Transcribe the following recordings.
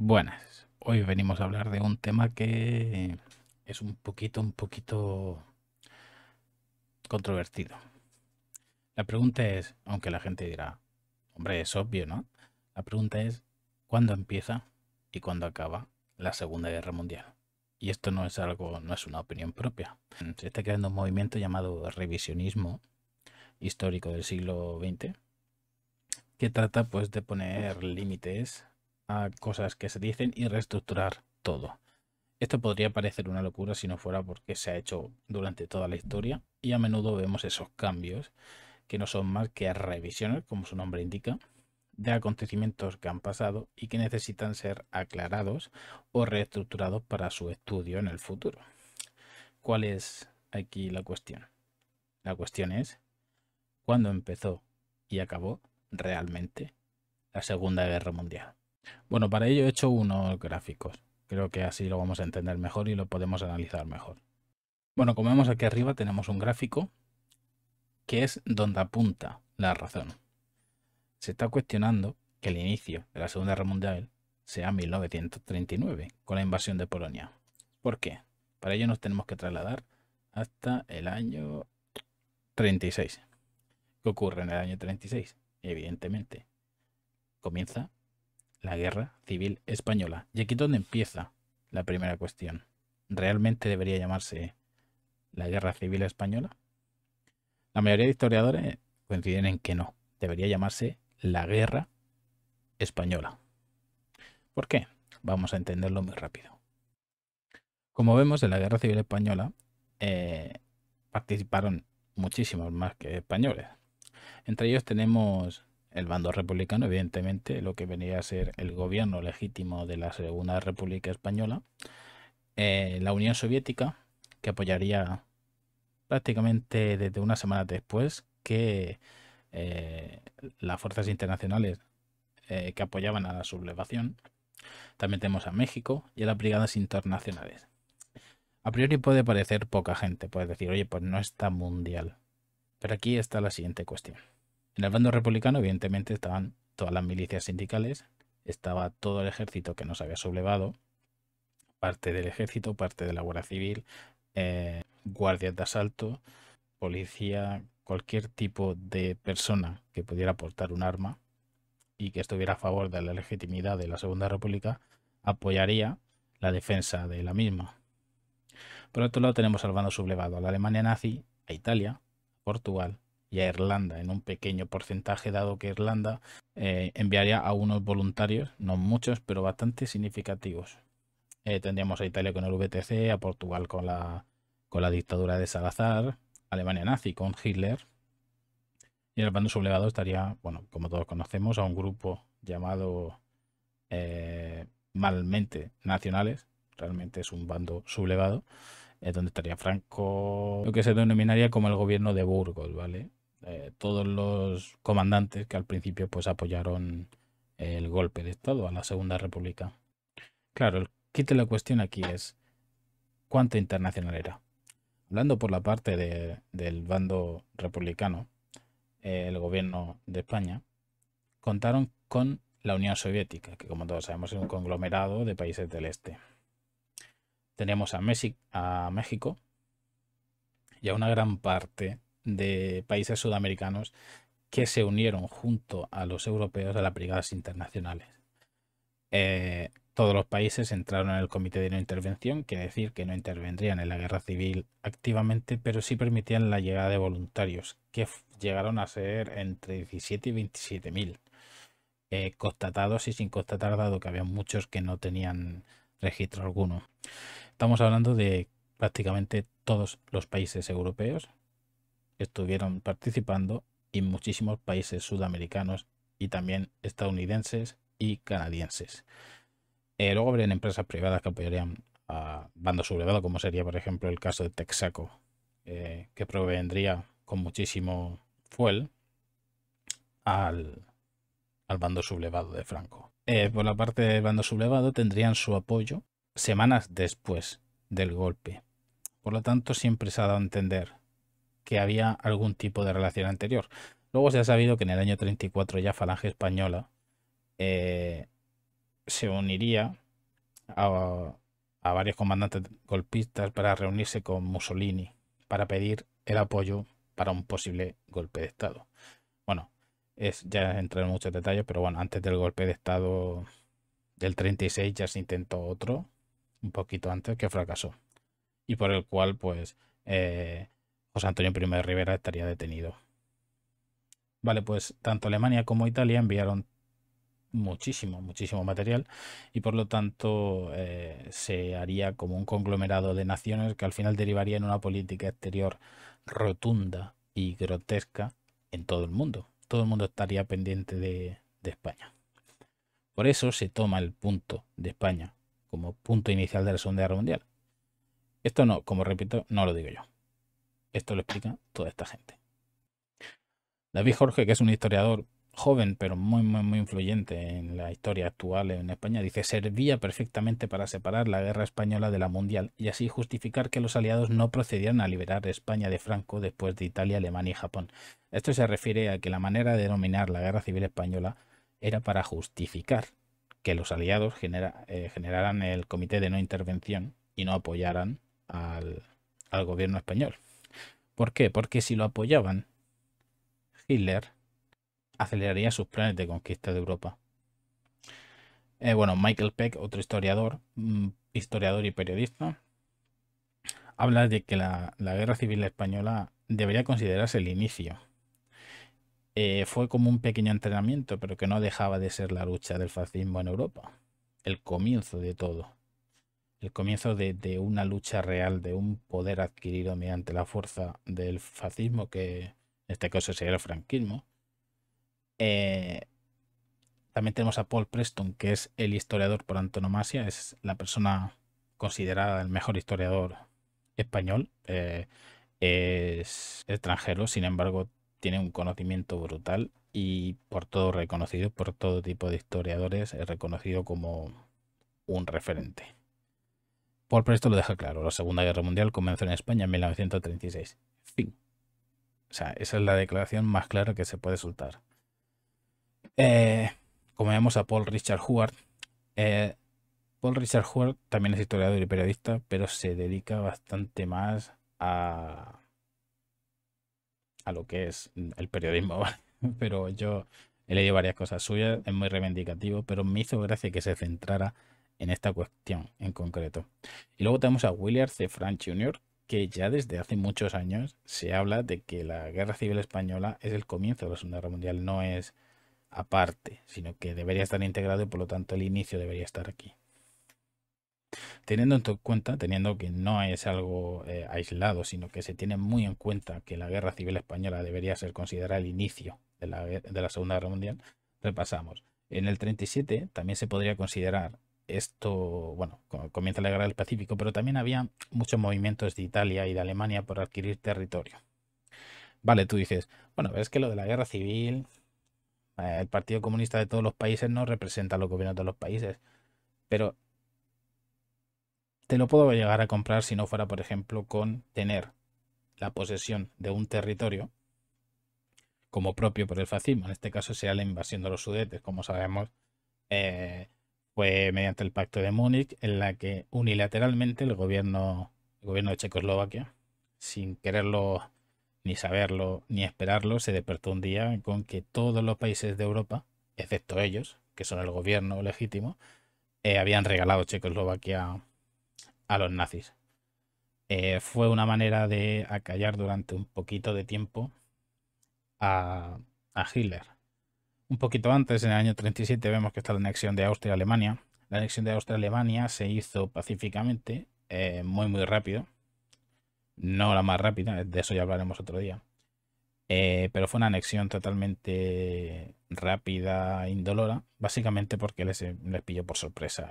Buenas, hoy venimos a hablar de un tema que es un poquito, un poquito controvertido. La pregunta es, aunque la gente dirá, hombre, es obvio, ¿no? La pregunta es, ¿cuándo empieza y cuándo acaba la Segunda Guerra Mundial? Y esto no es algo, no es una opinión propia. Se está creando un movimiento llamado revisionismo histórico del siglo XX que trata pues de poner límites a cosas que se dicen y reestructurar todo. Esto podría parecer una locura si no fuera porque se ha hecho durante toda la historia y a menudo vemos esos cambios que no son más que revisiones, como su nombre indica, de acontecimientos que han pasado y que necesitan ser aclarados o reestructurados para su estudio en el futuro. ¿Cuál es aquí la cuestión? La cuestión es, ¿cuándo empezó y acabó realmente la Segunda Guerra Mundial? Bueno, para ello he hecho unos gráficos. Creo que así lo vamos a entender mejor y lo podemos analizar mejor. Bueno, como vemos aquí arriba tenemos un gráfico que es donde apunta la razón. Se está cuestionando que el inicio de la Segunda Guerra Mundial sea 1939, con la invasión de Polonia. ¿Por qué? Para ello nos tenemos que trasladar hasta el año 36. ¿Qué ocurre en el año 36? Evidentemente, comienza la guerra civil española. Y aquí donde empieza la primera cuestión. ¿Realmente debería llamarse la guerra civil española? La mayoría de historiadores coinciden en que no. Debería llamarse la guerra española. ¿Por qué? Vamos a entenderlo muy rápido. Como vemos, en la guerra civil española eh, participaron muchísimos más que españoles. Entre ellos tenemos el bando republicano, evidentemente, lo que venía a ser el gobierno legítimo de la Segunda República Española, eh, la Unión Soviética, que apoyaría prácticamente desde una semana después que eh, las fuerzas internacionales eh, que apoyaban a la sublevación. También tenemos a México y a las brigadas internacionales. A priori puede parecer poca gente, puede decir, oye, pues no está mundial. Pero aquí está la siguiente cuestión. En el bando republicano, evidentemente, estaban todas las milicias sindicales, estaba todo el ejército que nos había sublevado, parte del ejército, parte de la Guardia Civil, eh, guardias de asalto, policía, cualquier tipo de persona que pudiera portar un arma y que estuviera a favor de la legitimidad de la Segunda República, apoyaría la defensa de la misma. Por otro lado tenemos al bando sublevado a la Alemania nazi, a Italia, Portugal, y a Irlanda en un pequeño porcentaje, dado que Irlanda eh, enviaría a unos voluntarios, no muchos, pero bastante significativos. Eh, tendríamos a Italia con el VTC, a Portugal con la, con la dictadura de Salazar, Alemania nazi con Hitler. Y el bando sublevado estaría, bueno, como todos conocemos, a un grupo llamado eh, malmente nacionales, realmente es un bando sublevado, donde estaría Franco, lo que se denominaría como el gobierno de Burgos, ¿vale? Eh, todos los comandantes que al principio pues apoyaron el golpe de Estado a la Segunda República. Claro, el de la cuestión aquí es cuánto internacional era. Hablando por la parte del bando republicano, eh, el gobierno de España, contaron con la Unión Soviética, que como todos sabemos es un conglomerado de países del este. Tenemos a, a México y a una gran parte de países sudamericanos que se unieron junto a los europeos a las brigadas internacionales. Eh, todos los países entraron en el Comité de No Intervención, quiere decir que no intervendrían en la guerra civil activamente, pero sí permitían la llegada de voluntarios, que llegaron a ser entre 17 y 27.000 mil, eh, constatados y sin constatar, dado que había muchos que no tenían registro alguno. Estamos hablando de prácticamente todos los países europeos, estuvieron participando en muchísimos países sudamericanos y también estadounidenses y canadienses. Eh, luego habrían empresas privadas que apoyarían a bando sublevado, como sería por ejemplo el caso de Texaco, eh, que provendría con muchísimo fuel al, bando sublevado de Franco. Eh, por la parte del bando sublevado tendrían su apoyo semanas después del golpe. Por lo tanto, siempre se ha dado a entender que había algún tipo de relación anterior. Luego se ha sabido que en el año 34 ya Falange Española eh, se uniría a, varios comandantes golpistas para reunirse con Mussolini para pedir el apoyo para un posible golpe de Estado. Bueno, es ya entrar en muchos detalles, pero bueno, antes del golpe de Estado del 36 ya se intentó otro, un poquito antes, que fracasó. Y por el cual, pues, eh, pues Antonio I de Rivera estaría detenido. Vale, pues tanto Alemania como Italia enviaron muchísimo, muchísimo material y por lo tanto eh, se haría como un conglomerado de naciones que al final derivaría en una política exterior rotunda y grotesca en todo el mundo. Todo el mundo estaría pendiente de, de España. Por eso se toma el punto de España como punto inicial de la Segunda Guerra Mundial. Esto no, como repito, no lo digo yo. Esto lo explica toda esta gente. David Jorge, que es un historiador joven pero muy, muy, muy influyente en la historia actual en España, dice servía perfectamente para separar la guerra española de la mundial y así justificar que los aliados no procedieran a liberar España de Franco después de Italia, Alemania y Japón. Esto se refiere a que la manera de denominar la guerra civil española era para justificar que los aliados eh, generaran el comité de no intervención y no apoyaran al gobierno español. ¿Por qué? Porque si lo apoyaban, Hitler aceleraría sus planes de conquista de Europa. Eh, bueno, Michael Peck, otro historiador, mm, historiador y periodista, habla de que la, guerra civil española debería considerarse el inicio. Eh, fue como un pequeño entrenamiento, pero que no dejaba de ser la lucha del fascismo en Europa, el comienzo de todo el comienzo de, una lucha real, de un poder adquirido mediante la fuerza del fascismo, que en este caso sería el franquismo. Eh, también tenemos a Paul Preston, que es el historiador por antonomasia, es la persona considerada el mejor historiador español, eh, es extranjero, sin embargo tiene un conocimiento brutal y por todo reconocido, por todo tipo de historiadores, es reconocido como un referente. Paul Presto lo deja claro, la Segunda Guerra Mundial comenzó en España en 1936. Fin. O sea, esa es la declaración más clara que se puede soltar. Eh, como vemos a Paul Richard Howard, eh, Paul Richard Howard también es historiador y periodista, pero se dedica bastante más a, a lo que es el periodismo, Pero yo he leído varias cosas suyas, es muy reivindicativo, pero me hizo gracia que se centrara en esta cuestión en concreto. Y luego tenemos a William C. Frank Jr., que ya desde hace muchos años se habla de que la Guerra Civil Española es el comienzo de la Segunda Guerra Mundial, no es aparte, sino que debería estar integrado y por lo tanto el inicio debería estar aquí. Teniendo en cuenta, teniendo que no es algo eh, aislado, sino que se tiene muy en cuenta que la Guerra Civil Española debería ser considerada el inicio de la, de la Segunda Guerra Mundial, repasamos. En el 37 también se podría considerar esto, bueno, comienza la guerra del Pacífico, pero también había muchos movimientos de Italia y de Alemania por adquirir territorio. Vale, tú dices, bueno, es que lo de la guerra civil, eh, el Partido Comunista de todos los países no representa a los gobiernos de los países, pero te lo puedo llegar a comprar si no fuera, por ejemplo, con tener la posesión de un territorio como propio por el fascismo, en este caso sea la invasión de los sudetes, como sabemos. Eh, fue mediante el Pacto de Múnich, en la que unilateralmente el gobierno, el gobierno de Checoslovaquia, sin quererlo, ni saberlo, ni esperarlo, se despertó un día con que todos los países de Europa, excepto ellos, que son el gobierno legítimo, eh, habían regalado Checoslovaquia a los nazis. Eh, fue una manera de acallar durante un poquito de tiempo a, a Hitler un poquito antes, en el año 37, vemos que está la anexión de Austria a Alemania. La anexión de Austria a Alemania se hizo pacíficamente, eh, muy, muy rápido. No la más rápida, de eso ya hablaremos otro día. Eh, pero fue una anexión totalmente rápida, indolora, básicamente porque les, les pilló por sorpresa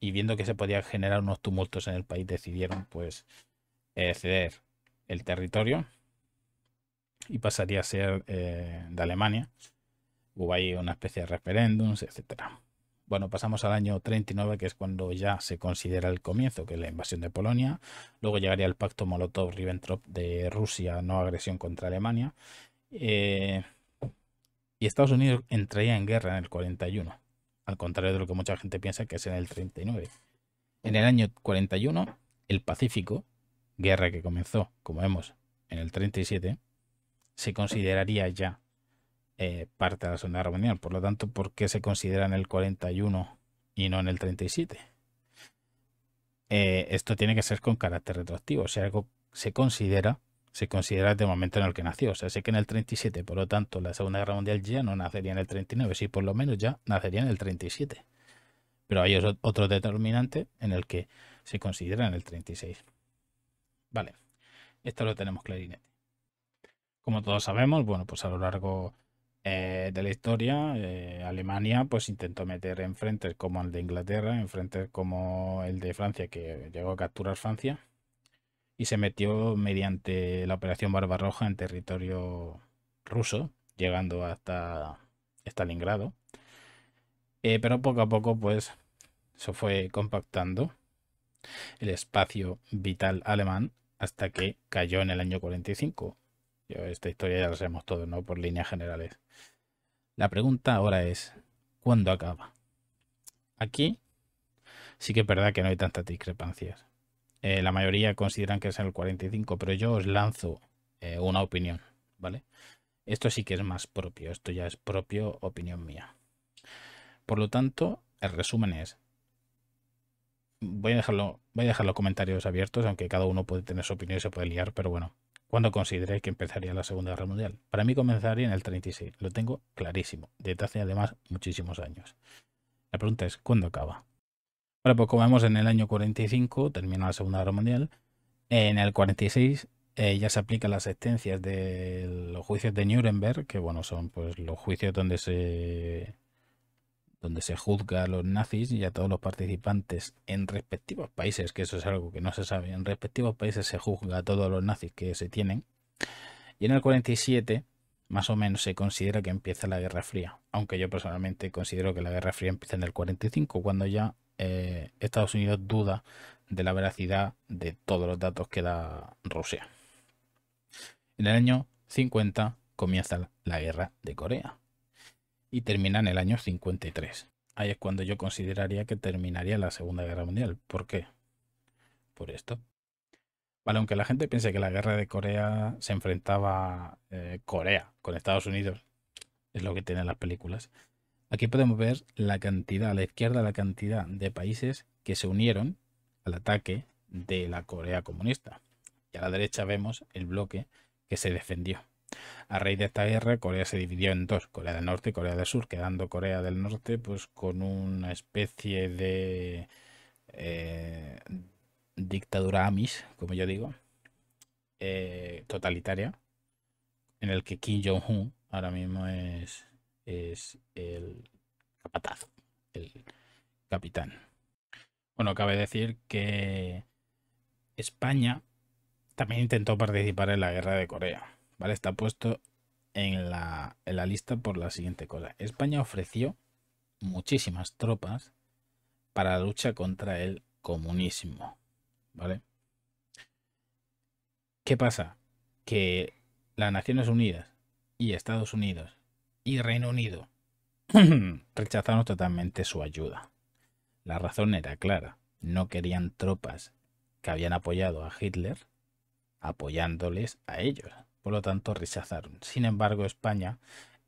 y, viendo que se podían generar unos tumultos en el país decidieron pues eh, ceder el territorio y pasaría a ser de Alemania hubo ahí una especie de referéndums, etc. Bueno, pasamos al año 39, que es cuando ya se considera el comienzo, que es la invasión de Polonia. Luego llegaría el pacto Molotov-Ribbentrop de Rusia, no agresión contra Alemania. Eh, y Estados Unidos entraría en guerra en el 41, al contrario de lo que mucha gente piensa que es en el 39. En el año 41, el Pacífico, guerra que comenzó, como vemos, en el 37, se consideraría ya eh, parte de la Segunda Guerra Mundial. Por lo tanto, ¿por qué se considera en el 41 y no en el 37? Eh, esto tiene que ser con carácter retroactivo. sea, algo se considera, se considera de momento en el que nació. O sea, sé que en el 37, por lo tanto, la Segunda Guerra Mundial ya no nacería en el 39, sí, por lo menos ya nacería en el 37. Pero hay otro determinante en el que se considera en el 36. Vale, esto lo tenemos clarinete. Como todos sabemos, bueno, pues a lo largo eh, de la historia, eh, Alemania pues intentó meter en frentes como el de Inglaterra, en frentes como el de Francia, que llegó a capturar Francia, y se metió mediante la Operación Barbarroja en territorio ruso, llegando hasta Stalingrado. Eh, pero poco a poco pues se fue compactando el espacio vital alemán hasta que cayó en el año 45 yo esta historia ya la sabemos todos, ¿no? Por líneas generales. La pregunta ahora es, ¿cuándo acaba? Aquí sí que es verdad que no hay tantas discrepancias. Eh, la mayoría consideran que es en el 45, pero yo os lanzo eh, una opinión, ¿vale? Esto sí que es más propio, esto ya es propio opinión mía. Por lo tanto, el resumen es, voy a dejarlo, voy a dejar los comentarios abiertos, aunque cada uno puede tener su opinión y se puede liar, pero bueno. ¿Cuándo consideré que empezaría la Segunda Guerra Mundial. Para mí comenzaría en el 36, lo tengo clarísimo, desde hace además muchísimos años. La pregunta es, ¿cuándo acaba? Bueno, pues como vemos en el año 45 termina la Segunda Guerra Mundial, en el 46 eh, ya se aplican las sentencias de los juicios de Nuremberg, que bueno, son pues los juicios donde se donde se juzga a los nazis y a todos los participantes en respectivos países, que eso es algo que no se sabe, en respectivos países se juzga a todos los nazis que se tienen. Y en el 47, más o menos, se considera que empieza la Guerra Fría, aunque yo personalmente considero que la Guerra Fría empieza en el 45, cuando ya eh, Estados Unidos duda de la veracidad de todos los datos que da Rusia. En el año 50 comienza la Guerra de Corea y termina en el año 53. Ahí es cuando yo consideraría que terminaría la Segunda Guerra Mundial. ¿Por qué? Por esto. Vale, aunque la gente piense que la guerra de Corea se enfrentaba eh, Corea con Estados Unidos, es lo que tienen las películas. Aquí podemos ver la cantidad, a la izquierda, la cantidad de países que se unieron al ataque de la Corea comunista. Y a la derecha vemos el bloque que se defendió. A raíz de esta guerra, Corea se dividió en dos, Corea del Norte y Corea del Sur, quedando Corea del Norte pues con una especie de eh, dictadura Amis, como yo digo, eh, totalitaria, en el que Kim Jong-un ahora mismo es, es el capataz, el capitán. Bueno, cabe decir que España también intentó participar en la guerra de Corea Está puesto en la, lista por la siguiente cosa. España ofreció muchísimas tropas para la lucha contra el comunismo, ¿vale? ¿Qué pasa? Que las Naciones Unidas y Estados Unidos y Reino Unido rechazaron totalmente su ayuda. La razón era clara, no querían tropas que habían apoyado a Hitler apoyándoles a ellos por lo tanto rechazaron. Sin embargo, España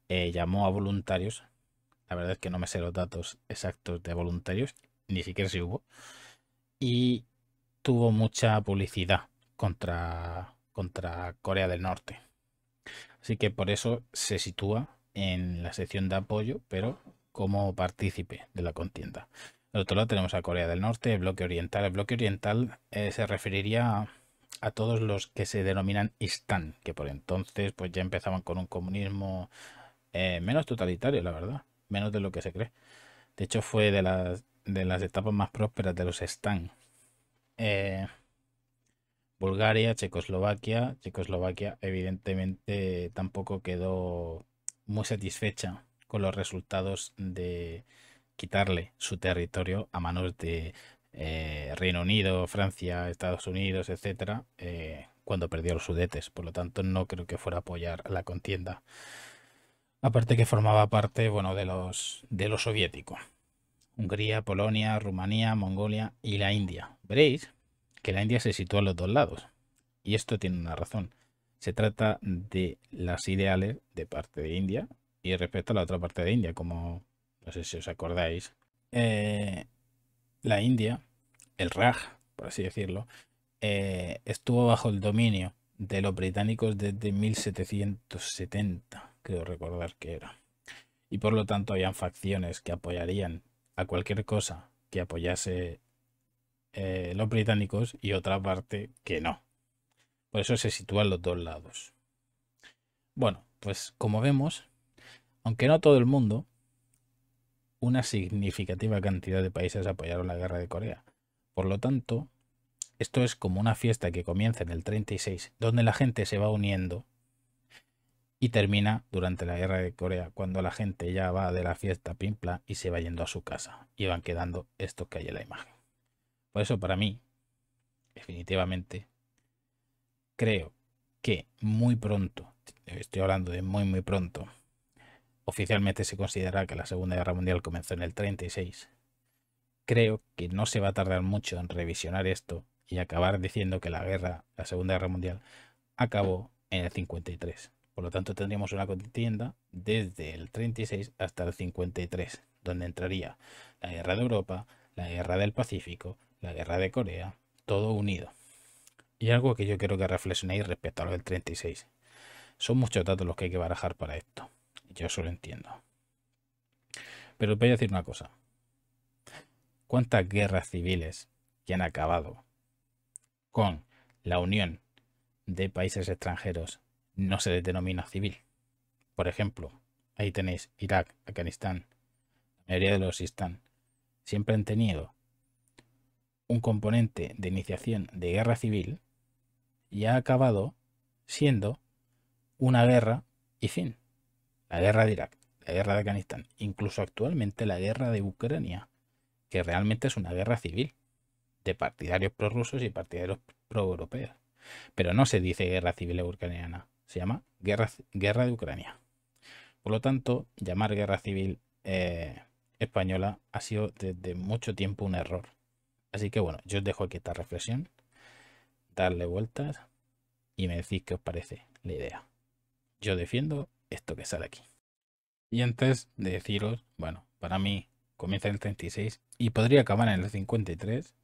eh, llamó a voluntarios, la verdad es que no me sé los datos exactos de voluntarios, ni siquiera si hubo, y tuvo mucha publicidad contra, contra Corea del Norte. Así que por eso se sitúa en la sección de apoyo, pero como partícipe de la contienda. Del otro lado tenemos a Corea del Norte, el bloque oriental. El bloque oriental eh, se referiría a a todos los que se denominan Istán, que por entonces pues ya empezaban con un comunismo eh, menos totalitario, la verdad, menos de lo que se cree. De hecho, fue de las, etapas más prósperas de los estan eh, Bulgaria, Checoslovaquia. Checoslovaquia, evidentemente, tampoco quedó muy satisfecha con los resultados de quitarle su territorio a manos de eh, Reino Unido, Francia, Estados Unidos, etcétera, eh, cuando perdió los Sudetes. Por lo tanto, no creo que fuera a apoyar la contienda. Aparte que formaba parte, bueno, de los de lo soviético. Hungría, Polonia, Rumanía, Mongolia y la India. Veréis que la India se situó a los dos lados. Y esto tiene una razón. Se trata de las ideales de parte de India y respecto a la otra parte de India, como no sé si os acordáis. Eh, la India el Raj, por así decirlo, eh, estuvo bajo el dominio de los británicos desde 1770, creo recordar que era. Y por lo tanto habían facciones que apoyarían a cualquier cosa que apoyase eh, los británicos y otra parte que no. Por eso se sitúan los dos lados. Bueno, pues como vemos, aunque no todo el mundo, una significativa cantidad de países apoyaron la guerra de Corea. Por lo tanto, esto es como una fiesta que comienza en el 36, donde la gente se va uniendo y termina durante la guerra de Corea, cuando la gente ya va de la fiesta pimpla y se va yendo a su casa. Y van quedando esto que hay en la imagen. Por eso para mí, definitivamente, creo que muy pronto, estoy hablando de muy muy pronto, oficialmente se considera que la Segunda Guerra Mundial comenzó en el 36, creo que no se va a tardar mucho en revisionar esto y acabar diciendo que la guerra, la Segunda Guerra Mundial, acabó en el 53. Por lo tanto, tendríamos una contienda desde el 36 hasta el 53, donde entraría la guerra de Europa, la guerra del Pacífico, la guerra de Corea, todo unido. Y algo que yo quiero que reflexionéis respecto a lo del 36. Son muchos datos los que hay que barajar para esto. Yo solo lo entiendo. Pero os voy a decir una cosa cuántas guerras civiles que han acabado con la unión de países extranjeros no se les denomina civil. Por ejemplo, ahí tenéis Irak, Afganistán, la mayoría de los están, siempre han tenido un componente de iniciación de guerra civil y ha acabado siendo una guerra y fin. La guerra de Irak, la guerra de Afganistán, incluso actualmente la guerra de Ucrania que realmente es una guerra civil de partidarios prorrusos y partidarios proeuropeos. Pero no se dice guerra civil ucraniana, se llama guerra, de Ucrania. Por lo tanto, llamar guerra civil eh, española ha sido desde mucho tiempo un error. Así que bueno, yo os dejo aquí esta reflexión, darle vueltas y me decís qué os parece la idea. Yo defiendo esto que sale aquí. Y antes de deciros, bueno, para mí comienza en el 36 y podría acabar en el 53,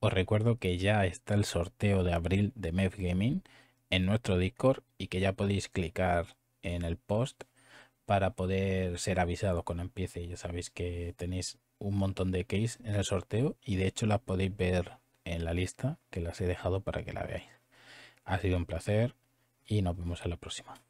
os recuerdo que ya está el sorteo de abril de MEF Gaming en nuestro Discord y que ya podéis clicar en el post para poder ser avisados cuando empiece. Ya sabéis que tenéis un montón de keys en el sorteo y de hecho las podéis ver en la lista que las he dejado para que la veáis. Ha sido un placer y nos vemos en la próxima.